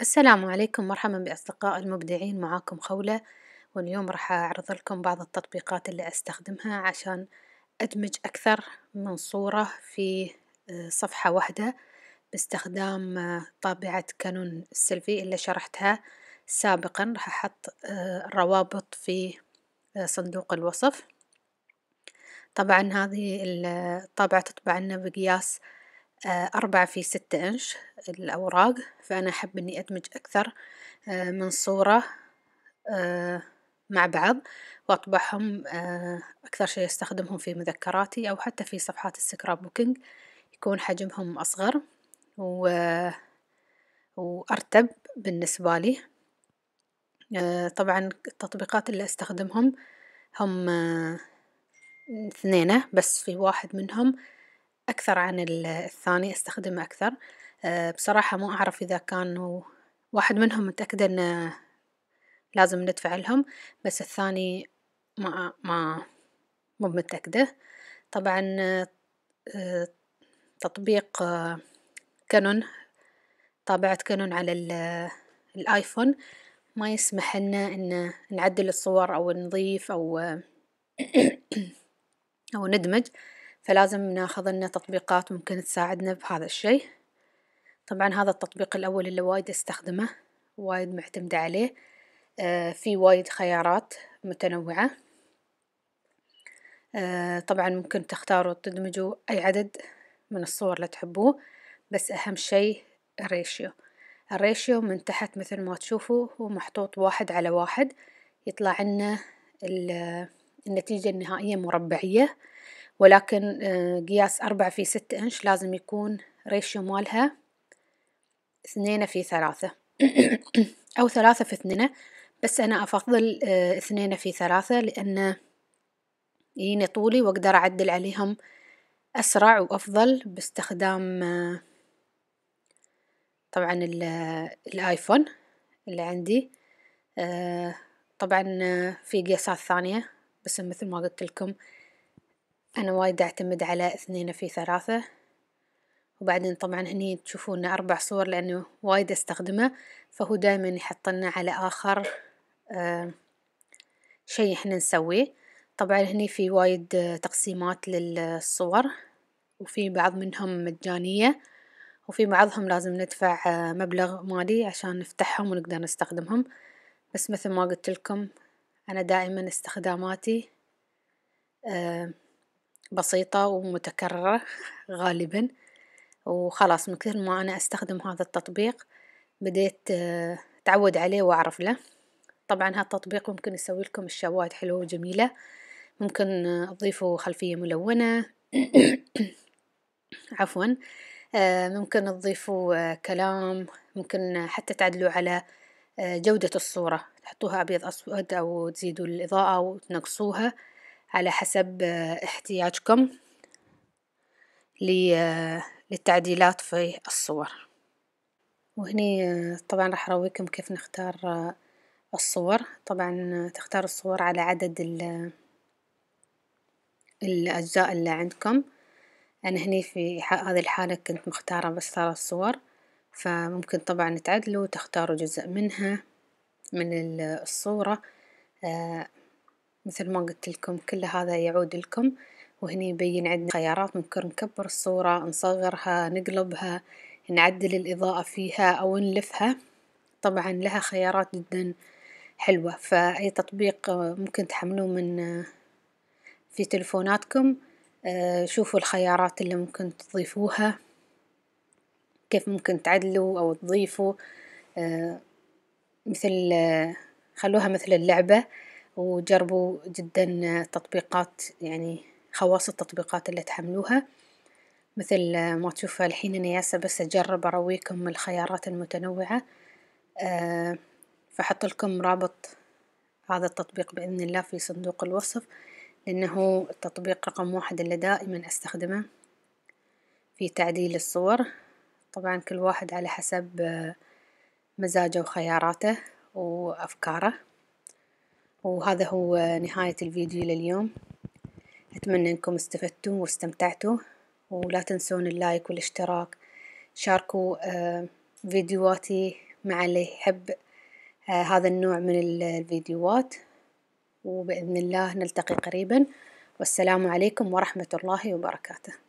السلام عليكم مرحبا بأصدقاء المبدعين معاكم خولة واليوم راح أعرض لكم بعض التطبيقات اللي أستخدمها عشان أدمج أكثر من صورة في آه، صفحة واحدة باستخدام آه، طابعة كانون السيلفي اللي شرحتها سابقا راح أحط الروابط آه، في صندوق الوصف طبعا هذه الطابعة تطبع لنا بقياس آه، أربعة في ستة إنش الأوراق فأنا أحب إني أدمج أكثر آه، من صورة آه، مع بعض وأطبعهم أكثر شي أستخدمهم في مذكراتي أو حتى في صفحات السكراب بوكينج يكون حجمهم أصغر و... وأرتب بالنسبة لي طبعا التطبيقات اللي أستخدمهم هم اثنين بس في واحد منهم أكثر عن الثاني أستخدمه أكثر آه، بصراحة ما أعرف إذا كان واحد منهم متأكدة إنه لازم ندفع لهم بس الثاني ما ما مو متأكدة طبعا آه، تطبيق آه، كانون طابعة كانون على الآيفون ما يسمح لنا إن نعدل الصور أو نضيف أو أو ندمج فلازم ناخذ لنا تطبيقات ممكن تساعدنا بهذا الشيء طبعا هذا التطبيق الأول اللي وايد استخدمه وايد معتمدة عليه آه في وايد خيارات متنوعة آه طبعا ممكن تختاروا تدمجوا أي عدد من الصور اللي تحبوه بس أهم شيء الريشيو الريشيو من تحت مثل ما تشوفوا هو محطوط واحد على واحد يطلع لنا النتيجة النهائية مربعية ولكن آه، قياس أربعة في ستة إنش لازم يكون ريشيو مالها اثنين في ثلاثة أو ثلاثة في اثنين بس أنا أفضل آه، اثنين في ثلاثة لأن يجيني طولي وأقدر أعدل عليهم أسرع وأفضل باستخدام آه، طبعا الآيفون اللي عندي طبعا في قياسات ثانية بس مثل ما قلت لكم أنا وايد أعتمد على اثنين في ثلاثة وبعدين طبعا هني تشوفون أربع صور لأنه وايد أستخدمه فهو دائما يحطنا على آخر آه شيء إحنا نسويه طبعا هني في وايد آه، تقسيمات للصور وفي بعض منهم مجانية وفي بعضهم لازم ندفع آه، مبلغ مالي عشان نفتحهم ونقدر نستخدمهم بس مثل ما قلت لكم أنا دائما استخداماتي آه بسيطة ومتكررة غالبا وخلاص من كثر ما أنا أستخدم هذا التطبيق بديت آه، أتعود عليه وأعرف له طبعا هذا التطبيق ممكن يسوي لكم الشواهد حلوة وجميلة ممكن آه، تضيفوا خلفية ملونة عفوا آه، ممكن تضيفوا كلام ممكن حتى تعدلوا على جودة الصورة تحطوها أبيض أسود أو تزيدوا الإضاءة وتنقصوها تنقصوها على حسب آه، احتياجكم آه، للتعديلات في الصور وهني آه، طبعا راح ارويكم كيف نختار الصور طبعا تختار الصور على عدد الاجزاء اللي عندكم انا هني في هذه الحالة كنت مختارة بس ثلاث صور فممكن طبعا تعدلوا تختاروا جزء منها من الصورة مثل ما قلت لكم كل هذا يعود لكم وهني يبين عندنا خيارات ممكن نكبر الصورة نصغرها نقلبها نعدل الإضاءة فيها أو نلفها طبعا لها خيارات جدا حلوة فأي تطبيق آه، ممكن تحملوه من آه، في تلفوناتكم آه، شوفوا الخيارات اللي ممكن تضيفوها كيف ممكن تعدلوا أو تضيفوا مثل خلوها مثل اللعبة وجربوا جدا تطبيقات يعني خواص التطبيقات اللي تحملوها مثل ما تشوفها الحين أنا ياسة بس أجرب أرويكم الخيارات المتنوعة آه، فحط لكم رابط هذا التطبيق بإذن الله في صندوق الوصف لأنه التطبيق رقم واحد اللي دائما أستخدمه في تعديل الصور طبعا كل واحد على حسب آه، مزاجه وخياراته وأفكاره وهذا هو نهاية الفيديو لليوم أتمنى أنكم استفدتوا واستمتعتوا ولا تنسون اللايك والاشتراك شاركوا آه، فيديوهاتي مع اللي يحب آه، هذا النوع من الفيديوهات وبإذن الله نلتقي قريبا والسلام عليكم ورحمة الله وبركاته